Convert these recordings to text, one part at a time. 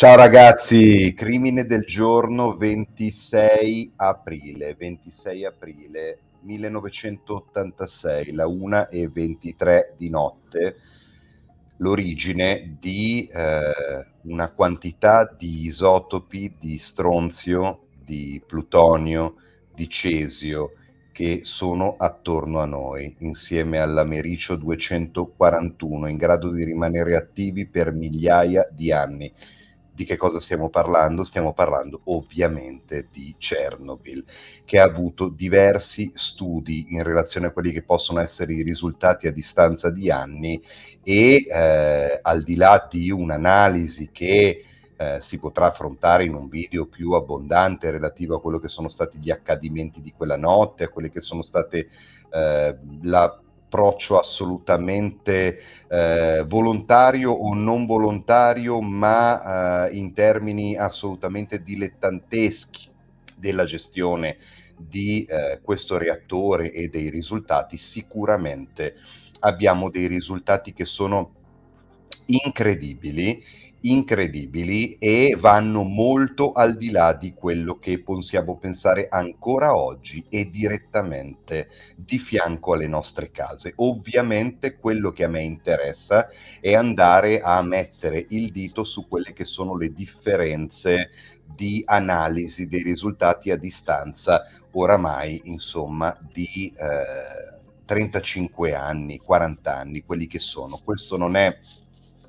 Ciao ragazzi, crimine del giorno 26 aprile, 26 aprile 1986, la 1 e 23 di notte, l'origine di eh, una quantità di isotopi di stronzio, di plutonio, di cesio che sono attorno a noi, insieme all'americio 241, in grado di rimanere attivi per migliaia di anni di che cosa stiamo parlando? Stiamo parlando ovviamente di Chernobyl, che ha avuto diversi studi in relazione a quelli che possono essere i risultati a distanza di anni e eh, al di là di un'analisi che eh, si potrà affrontare in un video più abbondante relativo a quello che sono stati gli accadimenti di quella notte, a quelle che sono state eh, la approccio assolutamente eh, volontario o non volontario, ma eh, in termini assolutamente dilettanteschi della gestione di eh, questo reattore e dei risultati, sicuramente abbiamo dei risultati che sono incredibili incredibili e vanno molto al di là di quello che possiamo pensare ancora oggi e direttamente di fianco alle nostre case. Ovviamente quello che a me interessa è andare a mettere il dito su quelle che sono le differenze di analisi dei risultati a distanza oramai, insomma, di eh, 35 anni, 40 anni, quelli che sono. Questo non è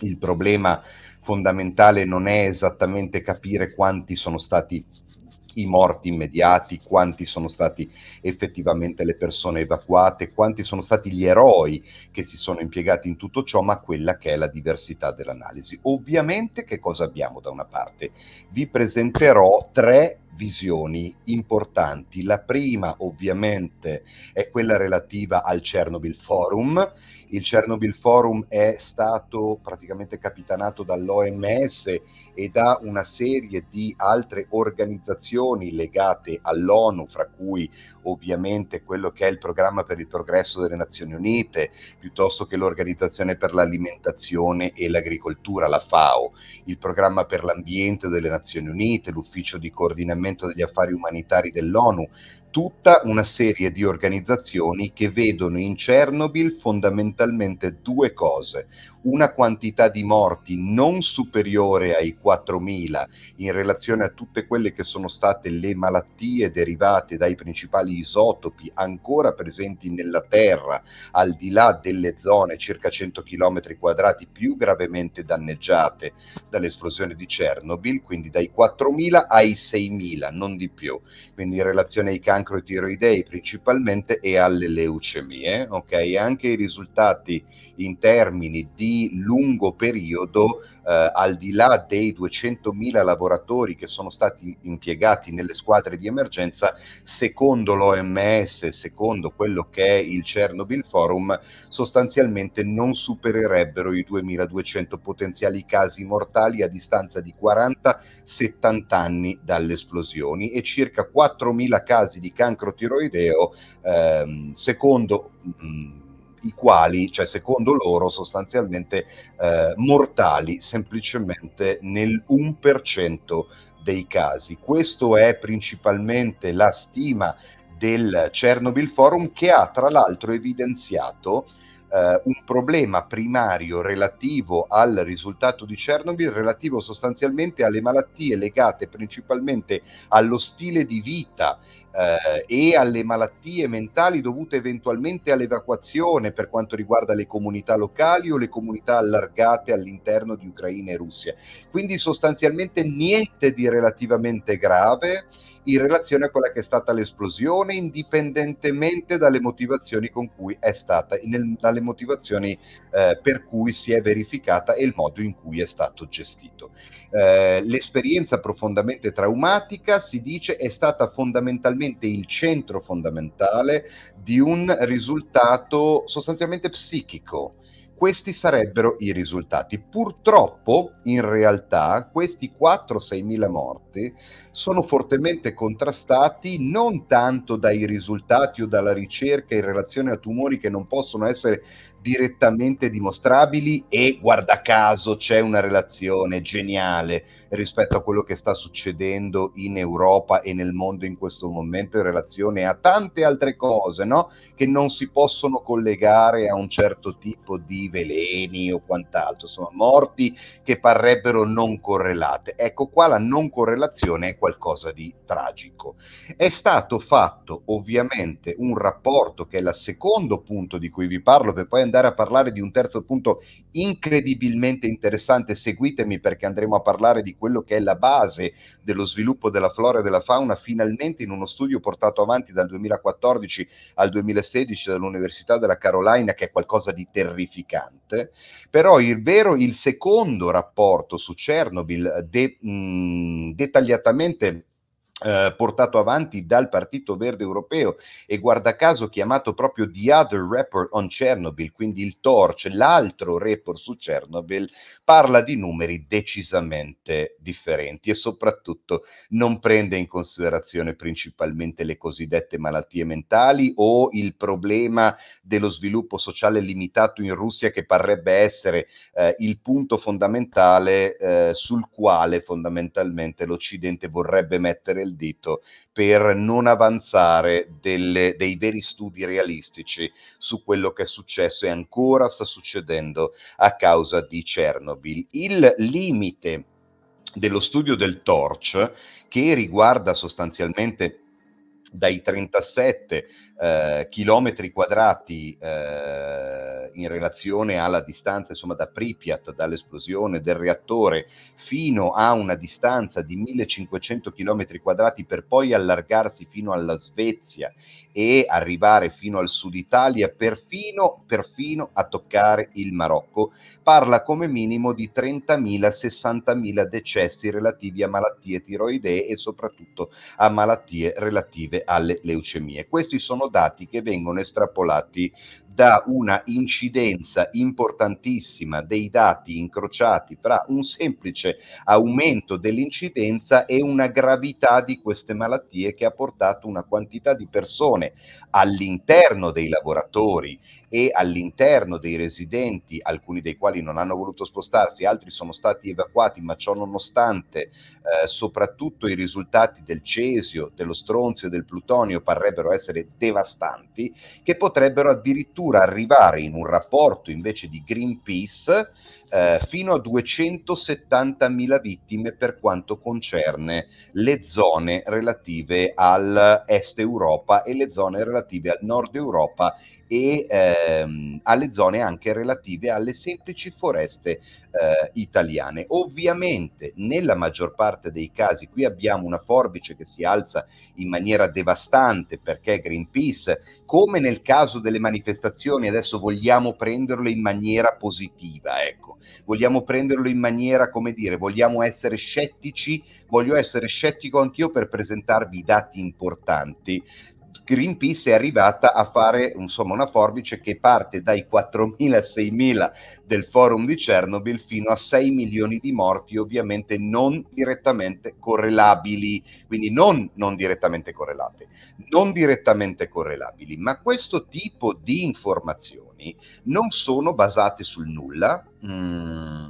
il problema fondamentale non è esattamente capire quanti sono stati i morti immediati, quanti sono stati effettivamente le persone evacuate, quanti sono stati gli eroi che si sono impiegati in tutto ciò, ma quella che è la diversità dell'analisi. Ovviamente che cosa abbiamo da una parte? Vi presenterò tre visioni importanti. La prima ovviamente è quella relativa al Chernobyl Forum. Il Chernobyl Forum è stato praticamente capitanato dall'OMS e da una serie di altre organizzazioni legate all'ONU, fra cui ovviamente quello che è il programma per il progresso delle Nazioni Unite, piuttosto che l'Organizzazione per l'Alimentazione e l'Agricoltura, la FAO, il programma per l'ambiente delle Nazioni Unite, l'ufficio di coordinamento Dipartimento degli Affari Umanitari dell'ONU, tutta una serie di organizzazioni che vedono in Chernobyl fondamentalmente due cose una quantità di morti non superiore ai 4.000 in relazione a tutte quelle che sono state le malattie derivate dai principali isotopi ancora presenti nella Terra, al di là delle zone circa 100 km quadrati più gravemente danneggiate dall'esplosione di Chernobyl, quindi dai 4.000 ai 6.000, non di più, quindi in relazione ai cancro tiroidei principalmente e alle leucemie, ok? Anche i risultati in termini di di lungo periodo, eh, al di là dei 200.000 lavoratori che sono stati impiegati nelle squadre di emergenza, secondo l'OMS, secondo quello che è il Chernobyl Forum, sostanzialmente non supererebbero i 2.200 potenziali casi mortali a distanza di 40-70 anni dalle esplosioni e circa 4.000 casi di cancro tiroideo, ehm, secondo... Mh, mm, i quali, cioè secondo loro, sostanzialmente eh, mortali semplicemente nell'1% dei casi. Questo è principalmente la stima del Chernobyl Forum che ha tra l'altro evidenziato Uh, un problema primario relativo al risultato di Chernobyl, relativo sostanzialmente alle malattie legate principalmente allo stile di vita eh, e alle malattie mentali dovute eventualmente all'evacuazione per quanto riguarda le comunità locali o le comunità allargate all'interno di Ucraina e Russia. Quindi sostanzialmente niente di relativamente grave in relazione a quella che è stata l'esplosione, indipendentemente dalle motivazioni con cui è stata, nel, dalle motivazioni eh, per cui si è verificata e il modo in cui è stato gestito. Eh, l'esperienza profondamente traumatica, si dice, è stata fondamentalmente sostanzialmente il centro fondamentale di un risultato sostanzialmente psichico. Questi sarebbero i risultati. Purtroppo, in realtà, questi 4-6 mila morti sono fortemente contrastati non tanto dai risultati o dalla ricerca in relazione a tumori che non possono essere direttamente dimostrabili e guarda caso c'è una relazione geniale rispetto a quello che sta succedendo in Europa e nel mondo in questo momento in relazione a tante altre cose no? che non si possono collegare a un certo tipo di veleni o quant'altro, insomma morti che parrebbero non correlate. Ecco qua la non correlazione è qualcosa di tragico. È stato fatto ovviamente un rapporto che è il secondo punto di cui vi parlo per poi andare andare a parlare di un terzo punto incredibilmente interessante. Seguitemi perché andremo a parlare di quello che è la base dello sviluppo della flora e della fauna, finalmente in uno studio portato avanti dal 2014 al 2016 dall'Università della Carolina, che è qualcosa di terrificante. Però il vero, il secondo rapporto su Chernobyl de, mh, dettagliatamente eh, portato avanti dal Partito Verde Europeo e guarda caso chiamato proprio The Other Report on Chernobyl, quindi il Torch, l'altro report su Chernobyl, parla di numeri decisamente differenti e soprattutto non prende in considerazione principalmente le cosiddette malattie mentali o il problema dello sviluppo sociale limitato in Russia che parrebbe essere eh, il punto fondamentale eh, sul quale fondamentalmente l'Occidente vorrebbe mettere del dito per non avanzare delle, dei veri studi realistici su quello che è successo e ancora sta succedendo a causa di Chernobyl. Il limite dello studio del Torch, che riguarda sostanzialmente dai 37 eh, chilometri quadrati eh, in relazione alla distanza insomma, da Pripyat, dall'esplosione del reattore, fino a una distanza di 1500 chilometri quadrati per poi allargarsi fino alla Svezia e arrivare fino al sud Italia, perfino, perfino a toccare il Marocco, parla come minimo di 30.000-60.000 decessi relativi a malattie tiroidee e soprattutto a malattie relative alle leucemie. Questi sono dati che vengono estrapolati da una incidenza importantissima dei dati incrociati fra un semplice aumento dell'incidenza e una gravità di queste malattie che ha portato una quantità di persone all'interno dei lavoratori e all'interno dei residenti, alcuni dei quali non hanno voluto spostarsi, altri sono stati evacuati, ma ciò nonostante eh, soprattutto i risultati del cesio, dello stronzio e del plutonio parrebbero essere devastanti, che potrebbero addirittura addirittura arrivare in un rapporto invece di Greenpeace eh, fino a 270.000 vittime per quanto concerne le zone relative all'est Europa e le zone relative al nord Europa e ehm, alle zone anche relative alle semplici foreste eh, italiane. Ovviamente nella maggior parte dei casi qui abbiamo una forbice che si alza in maniera devastante perché Greenpeace, come nel caso delle manifestazioni, adesso vogliamo prenderlo in maniera positiva, ecco, vogliamo prenderlo in maniera, come dire, vogliamo essere scettici, voglio essere scettico anch'io per presentarvi i dati importanti Greenpeace è arrivata a fare insomma, una forbice che parte dai 4.000-6.000 del forum di Chernobyl fino a 6 milioni di morti, ovviamente non direttamente correlabili, quindi non, non direttamente correlate, non direttamente correlabili, ma questo tipo di informazioni non sono basate sul nulla. Mm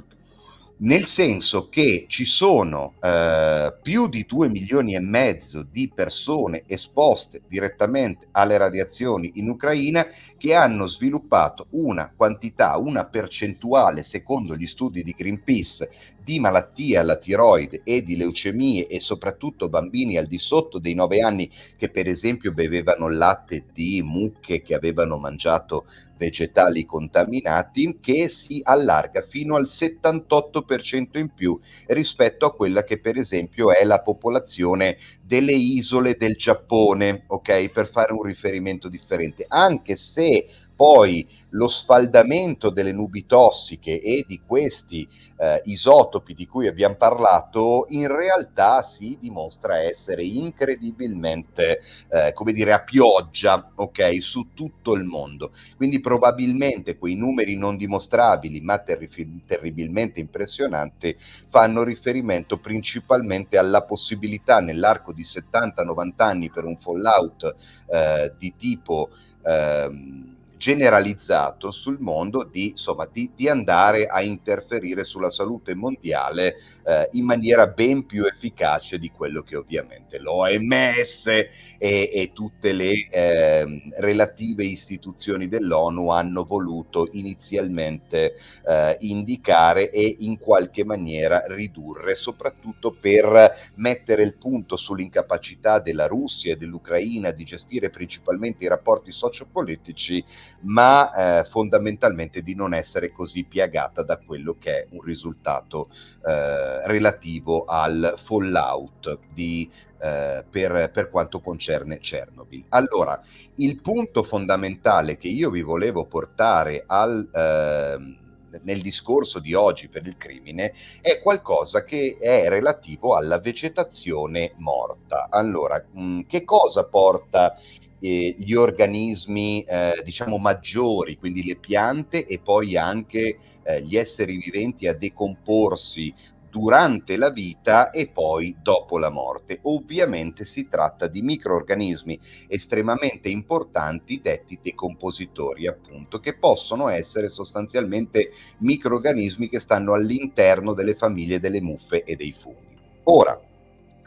nel senso che ci sono eh, più di 2 milioni e mezzo di persone esposte direttamente alle radiazioni in Ucraina che hanno sviluppato una quantità, una percentuale, secondo gli studi di Greenpeace, di malattie alla tiroide e di leucemie e soprattutto bambini al di sotto dei 9 anni che per esempio bevevano latte di mucche che avevano mangiato vegetali contaminati che si allarga fino al 78% in più rispetto a quella che per esempio è la popolazione delle isole del Giappone, ok? Per fare un riferimento differente, anche se poi lo sfaldamento delle nubi tossiche e di questi eh, isotopi di cui abbiamo parlato in realtà si dimostra essere incredibilmente, eh, come dire, a pioggia, ok, su tutto il mondo. Quindi probabilmente quei numeri non dimostrabili, ma terri- terribilmente impressionanti, fanno riferimento principalmente alla possibilità nell'arco di 70-90 anni per un fallout eh, di tipo... Ehm, generalizzato sul mondo di, insomma, di, di andare a interferire sulla salute mondiale eh, in maniera ben più efficace di quello che ovviamente l'OMS e, e tutte le eh, relative istituzioni dell'ONU hanno voluto inizialmente eh, indicare e in qualche maniera ridurre, soprattutto per mettere il punto sull'incapacità della Russia e dell'Ucraina di gestire principalmente i rapporti sociopolitici ma eh, fondamentalmente di non essere così piagata da quello che è un risultato eh, relativo al fallout di, eh, per, per quanto concerne Chernobyl. Allora, il punto fondamentale che io vi volevo portare al... Eh, nel discorso di oggi per il crimine è qualcosa che è relativo alla vegetazione morta. Allora, mh, che cosa porta eh, gli organismi eh, diciamo maggiori, quindi le piante e poi anche eh, gli esseri viventi a decomporsi durante la vita e poi dopo la morte. Ovviamente si tratta di microorganismi estremamente importanti detti decompositori, appunto, che possono essere sostanzialmente microorganismi che stanno all'interno delle famiglie delle muffe e dei funghi. Ora,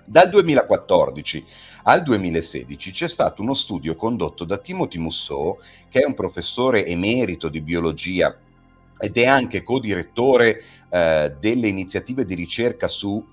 dal 2014 al 2016 c'è stato uno studio condotto da Timothy Musso, che è un professore emerito di biologia ed è anche co-direttore eh, delle iniziative di ricerca su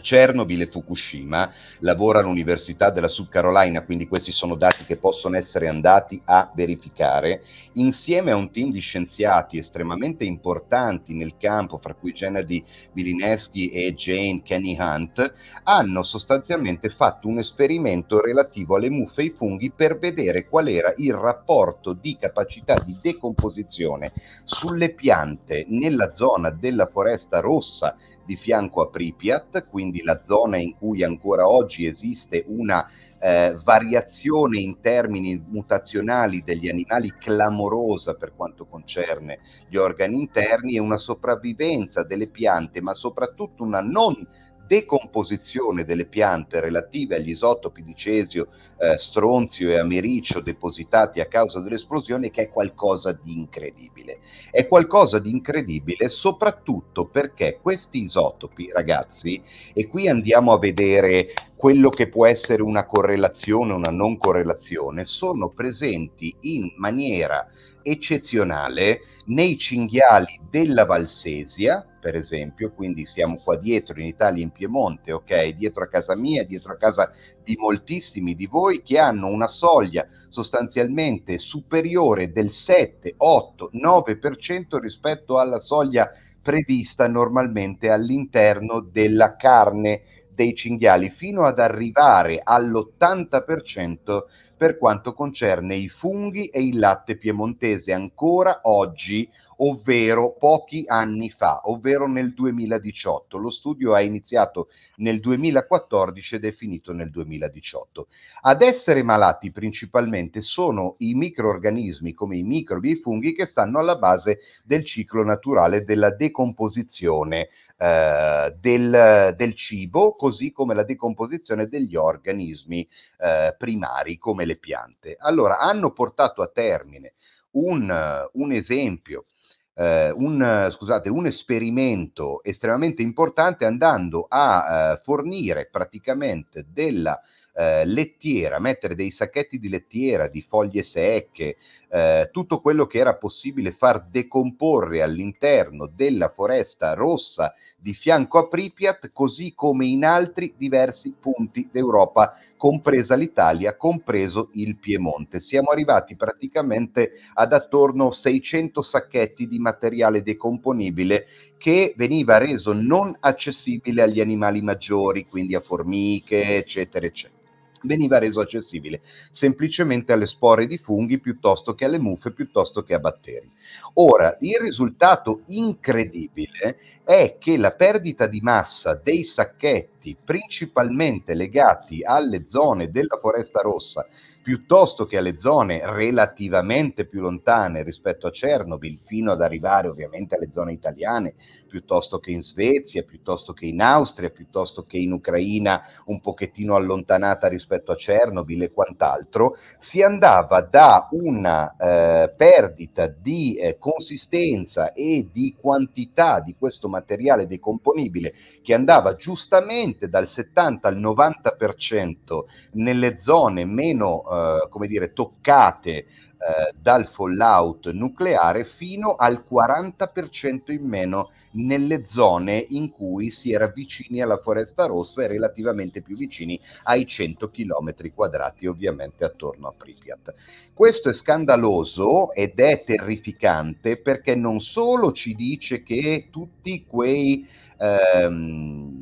Chernobyl e Fukushima, lavora all'Università della South Carolina, quindi questi sono dati che possono essere andati a verificare, insieme a un team di scienziati estremamente importanti nel campo, fra cui Gennady Bilineschi e Jane Kenny Hunt, hanno sostanzialmente fatto un esperimento relativo alle muffe e ai funghi per vedere qual era il rapporto di capacità di decomposizione sulle piante nella zona della foresta rossa di fianco a Pripyat, quindi la zona in cui ancora oggi esiste una eh, variazione in termini mutazionali degli animali clamorosa per quanto concerne gli organi interni e una sopravvivenza delle piante, ma soprattutto una non decomposizione delle piante relative agli isotopi di cesio, eh, stronzio e americio depositati a causa dell'esplosione che è qualcosa di incredibile. È qualcosa di incredibile soprattutto perché questi isotopi, ragazzi, e qui andiamo a vedere quello che può essere una correlazione, una non correlazione, sono presenti in maniera eccezionale nei cinghiali della Valsesia, per esempio, quindi siamo qua dietro in Italia, in Piemonte, ok? Dietro a casa mia, dietro a casa di moltissimi di voi che hanno una soglia sostanzialmente superiore del 7, 8, 9% rispetto alla soglia prevista normalmente all'interno della carne dei cinghiali fino ad arrivare all'80% per quanto concerne i funghi e il latte piemontese ancora oggi, ovvero pochi anni fa, ovvero nel 2018. Lo studio è iniziato nel 2014 ed è finito nel 2018. Ad essere malati principalmente sono i microorganismi come i microbi e i funghi che stanno alla base del ciclo naturale della decomposizione eh, del, del, cibo, così come la decomposizione degli organismi eh, primari come le delle piante. Allora, hanno portato a termine un, un esempio, eh, un, scusate, un esperimento estremamente importante andando a eh, fornire praticamente della eh, lettiera, mettere dei sacchetti di lettiera, di foglie secche, eh, tutto quello che era possibile far decomporre all'interno della foresta rossa di fianco a Pripyat, così come in altri diversi punti d'Europa, compresa l'Italia, compreso il Piemonte. Siamo arrivati praticamente ad attorno 600 sacchetti di materiale decomponibile che veniva reso non accessibile agli animali maggiori, quindi a formiche, eccetera, eccetera veniva reso accessibile semplicemente alle spore di funghi piuttosto che alle muffe, piuttosto che a batteri. Ora, il risultato incredibile è che la perdita di massa dei sacchetti, principalmente legati alle zone della foresta rossa piuttosto che alle zone relativamente più lontane rispetto a Chernobyl, fino ad arrivare ovviamente alle zone italiane, piuttosto che in Svezia, piuttosto che in Austria, piuttosto che in Ucraina un pochettino allontanata rispetto a Chernobyl e quant'altro, si andava da una eh, perdita di eh, consistenza e di quantità di questo materiale decomponibile che andava giustamente dal 70 al 90% nelle zone meno eh, come dire, toccate eh, dal fallout nucleare fino al 40% in meno nelle zone in cui si era vicini alla foresta rossa e relativamente più vicini ai 100 km quadrati ovviamente attorno a Pripyat. Questo è scandaloso ed è terrificante perché non solo ci dice che tutti quei ehm,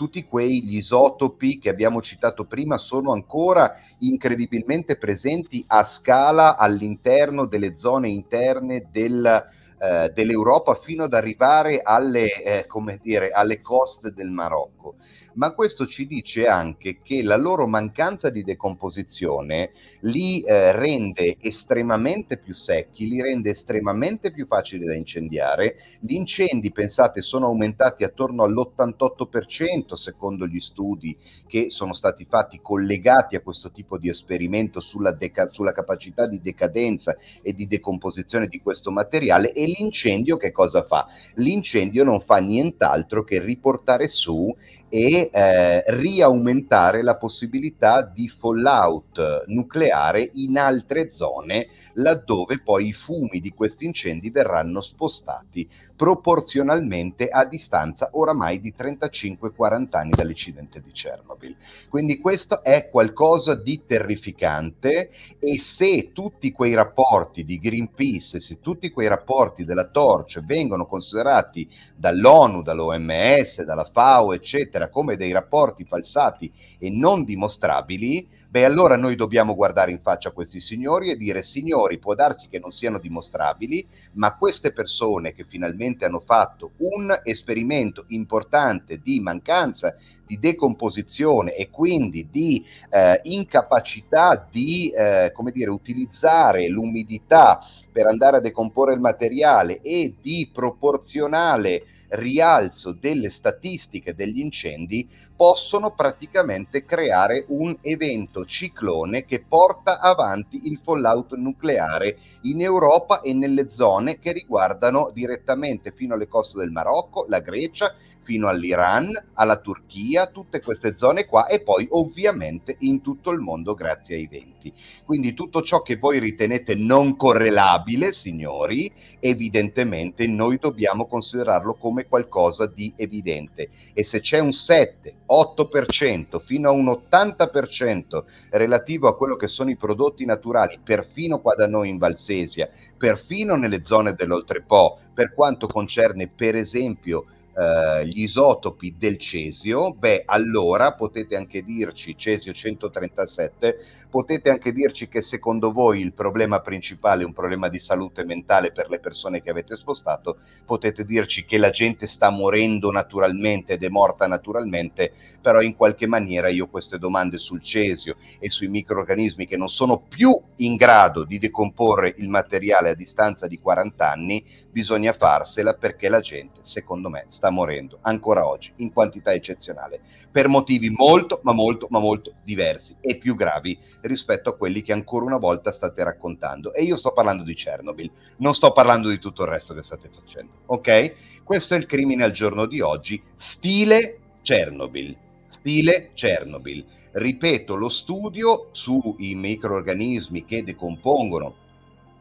tutti quegli isotopi che abbiamo citato prima sono ancora incredibilmente presenti a scala all'interno delle zone interne del, eh, dell'Europa fino ad arrivare alle, eh, dire, alle coste del Marocco ma questo ci dice anche che la loro mancanza di decomposizione li eh, rende estremamente più secchi, li rende estremamente più facili da incendiare. Gli incendi, pensate, sono aumentati attorno all'88% secondo gli studi che sono stati fatti collegati a questo tipo di esperimento sulla, deca- sulla capacità di decadenza e di decomposizione di questo materiale e l'incendio che cosa fa? L'incendio non fa nient'altro che riportare su e eh, riaumentare la possibilità di fallout nucleare in altre zone laddove poi i fumi di questi incendi verranno spostati proporzionalmente a distanza oramai di 35-40 anni dall'incidente di Chernobyl. Quindi questo è qualcosa di terrificante e se tutti quei rapporti di Greenpeace, se tutti quei rapporti della Torch vengono considerati dall'ONU, dall'OMS, dalla FAO, eccetera, eccetera, come dei rapporti falsati e non dimostrabili, beh allora noi dobbiamo guardare in faccia questi signori e dire signori, può darsi che non siano dimostrabili, ma queste persone che finalmente hanno fatto un esperimento importante di mancanza di decomposizione e quindi di eh, incapacità di eh, come dire, utilizzare l'umidità per andare a decomporre il materiale e di proporzionale rialzo delle statistiche degli incendi possono praticamente creare un evento ciclone che porta avanti il fallout nucleare in Europa e nelle zone che riguardano direttamente fino alle coste del Marocco, la Grecia fino all'Iran, alla Turchia, tutte queste zone qua e poi ovviamente in tutto il mondo grazie ai venti. Quindi tutto ciò che voi ritenete non correlabile, signori, evidentemente noi dobbiamo considerarlo come qualcosa di evidente e se c'è un 7, 8% fino a un 80% relativo a quello che sono i prodotti naturali, perfino qua da noi in Valsesia, perfino nelle zone dell'Oltrepo, per quanto concerne per esempio eh, gli isotopi del cesio, beh allora potete anche dirci cesio 137 potete anche dirci che secondo voi il problema principale è un problema di salute mentale per le persone che avete spostato, potete dirci che la gente sta morendo naturalmente ed è morta naturalmente, però in qualche maniera io queste domande sul cesio e sui microorganismi che non sono più in grado di decomporre il materiale a distanza di 40 anni, bisogna farsela perché la gente, secondo me, sta morendo ancora oggi in quantità eccezionale, per motivi molto, ma molto, ma molto diversi e più gravi rispetto a quelli che ancora una volta state raccontando. E io sto parlando di Chernobyl, non sto parlando di tutto il resto che state facendo. Ok? Questo è il crimine al giorno di oggi, stile Chernobyl stile Chernobyl. Ripeto, lo studio sui microorganismi che decompongono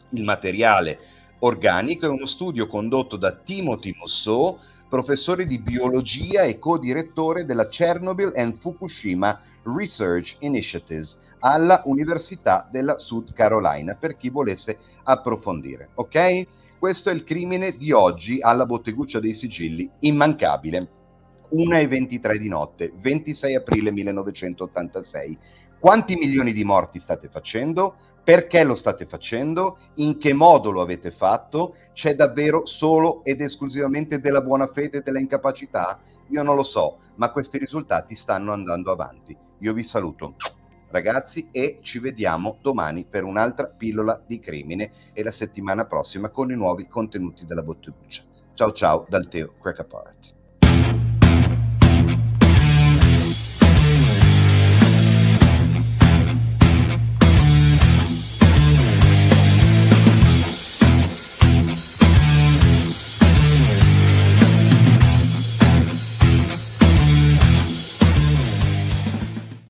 il materiale organico è uno studio condotto da Timothy Mosso, professore di biologia e co-direttore della Chernobyl and Fukushima Research Initiatives alla Università della South Carolina per chi volesse approfondire. Ok? Questo è il crimine di oggi alla botteguccia dei sigilli, immancabile. 1.23 di notte, 26 aprile 1986. Quanti milioni di morti state facendo? Perché lo state facendo? In che modo lo avete fatto? C'è davvero solo ed esclusivamente della buona fede e della incapacità? Io non lo so, ma questi risultati stanno andando avanti. Io vi saluto ragazzi e ci vediamo domani per un'altra pillola di crimine e la settimana prossima con i nuovi contenuti della Bottuccia. Ciao ciao dal Teo Crack Apart.